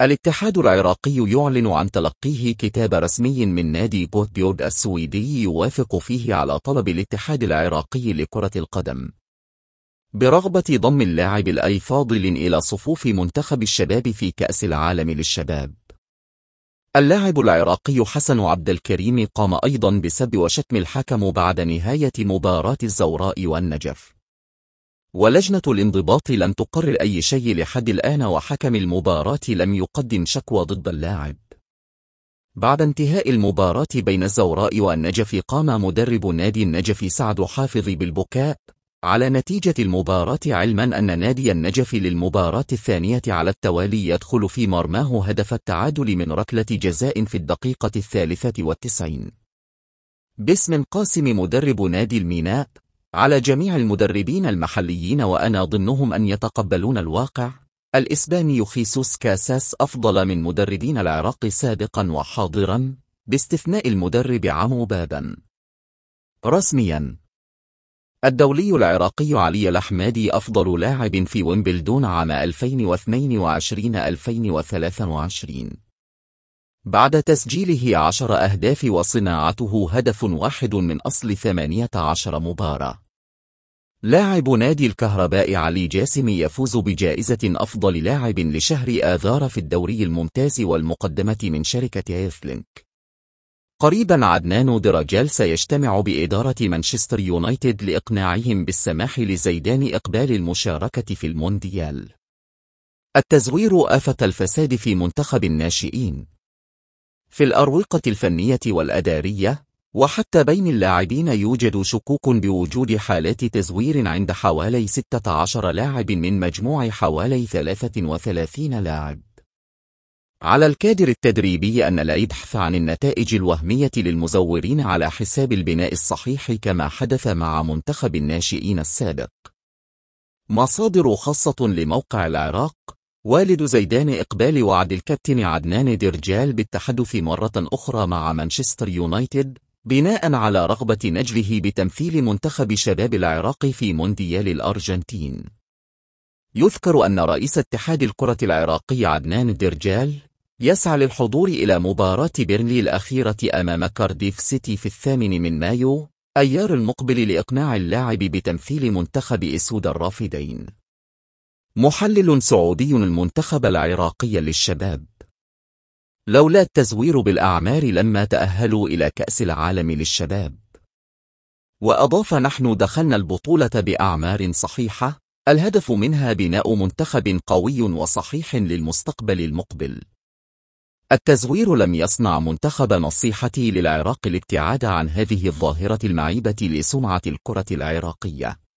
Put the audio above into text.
الاتحاد العراقي يعلن عن تلقيه كتاب رسمي من نادي بوتبيورد السويدي يوافق فيه على طلب الاتحاد العراقي لكرة القدم برغبة ضم اللاعب الأي فاضل إلى صفوف منتخب الشباب في كأس العالم للشباب اللاعب العراقي حسن عبد الكريم قام أيضا بسب وشتم الحكم بعد نهاية مباراة الزوراء والنجف ولجنة الانضباط لم تقرر أي شيء لحد الآن وحكم المباراة لم يقدم شكوى ضد اللاعب بعد انتهاء المباراة بين الزوراء والنجف قام مدرب نادي النجف سعد حافظ بالبكاء على نتيجة المباراة علما أن نادي النجف للمباراة الثانية على التوالي يدخل في مرماه هدف التعادل من ركلة جزاء في الدقيقة الثالثة والتسعين باسم قاسم مدرب نادي الميناء على جميع المدربين المحليين وأنا ضمنهم أن يتقبلون الواقع الإسباني خيسوس كاساس أفضل من مدربين العراق سابقا وحاضرا باستثناء المدرب عمو بابا رسميا الدولي العراقي علي الأحمدي أفضل لاعب في ويمبلدون عام 2022-2023 بعد تسجيله عشر أهداف وصناعته هدف واحد من أصل 18 مباراة. لاعب نادي الكهرباء علي جاسم يفوز بجائزة أفضل لاعب لشهر آذار في الدوري الممتاز والمقدمة من شركة إيرثلينك. قريبا عدنان دراجال سيجتمع بإدارة مانشستر يونايتد لإقناعهم بالسماح لزيدان إقبال المشاركة في المونديال. التزوير آفة الفساد في منتخب الناشئين في الأروقة الفنية والأدارية وحتى بين اللاعبين يوجد شكوك بوجود حالات تزوير عند حوالي 16 لاعب من مجموع حوالي 33 لاعب على الكادر التدريبي أن لا يبحث عن النتائج الوهمية للمزورين على حساب البناء الصحيح كما حدث مع منتخب الناشئين السابق مصادر خاصة لموقع العراق والد زيدان إقبال وعد الكابتن عدنان درجال بالتحدث مرة أخرى مع مانشستر يونايتد بناء على رغبة نجله بتمثيل منتخب شباب العراق في مونديال الأرجنتين يذكر أن رئيس اتحاد الكرة العراقي عدنان درجال يسعى للحضور إلى مباراة بيرنلي الأخيرة أمام كارديف سيتي في الثامن من مايو أيار المقبل لإقناع اللاعب بتمثيل منتخب إسود الرافدين محلل سعودي المنتخب العراقي للشباب لولا التزوير بالأعمار لما تأهلوا إلى كأس العالم للشباب وأضاف نحن دخلنا البطولة بأعمار صحيحة الهدف منها بناء منتخب قوي وصحيح للمستقبل المقبل التزوير لم يصنع منتخب نصيحتي للعراق الابتعاد عن هذه الظاهرة المعيبة لسمعة الكرة العراقية